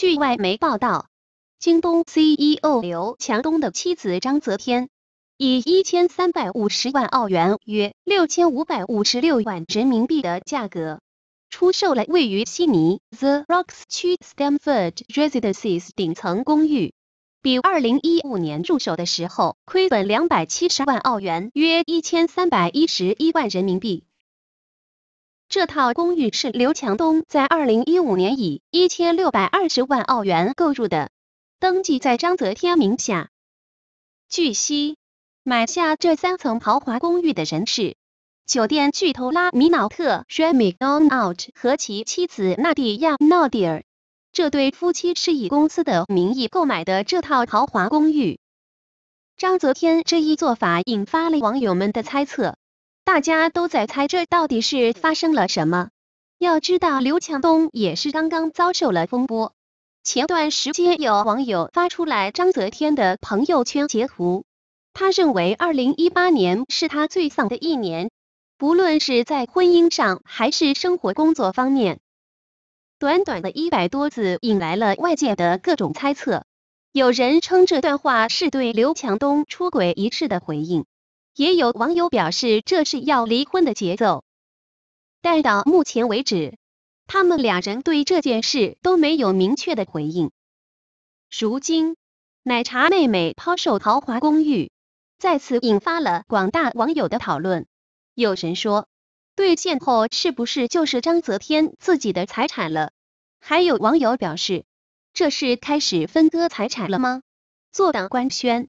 据外媒报道，京东 CEO 刘强东的妻子张泽天以一千三百五十万澳元（约六千五百五十六万人民币）的价格出售了位于悉尼 The Rocks 区 Stamford Residences 顶层公寓，比二零一五年入手的时候亏本两百七十万澳元（约一千三百一十一万人民币）。这套公寓是刘强东在二零一五年以一千六百二十万澳元购入的，登记在张泽天名下。据悉，买下这三层豪华公寓的人是酒店巨头拉米瑙特 （Rami Nout） 和其妻子纳蒂亚 n a d i r 这对夫妻是以公司的名义购买的这套豪华公寓。张泽天这一做法引发了网友们的猜测。大家都在猜这到底是发生了什么？要知道刘强东也是刚刚遭受了风波。前段时间有网友发出来章泽天的朋友圈截图，他认为二零一八年是他最丧的一年，不论是在婚姻上还是生活、工作方面。短短的一百多字引来了外界的各种猜测，有人称这段话是对刘强东出轨一事的回应。也有网友表示这是要离婚的节奏，但到目前为止，他们两人对这件事都没有明确的回应。如今，奶茶妹妹抛售豪华公寓，再次引发了广大网友的讨论。有人说，兑现后是不是就是章泽天自己的财产了？还有网友表示，这是开始分割财产了吗？坐等官宣。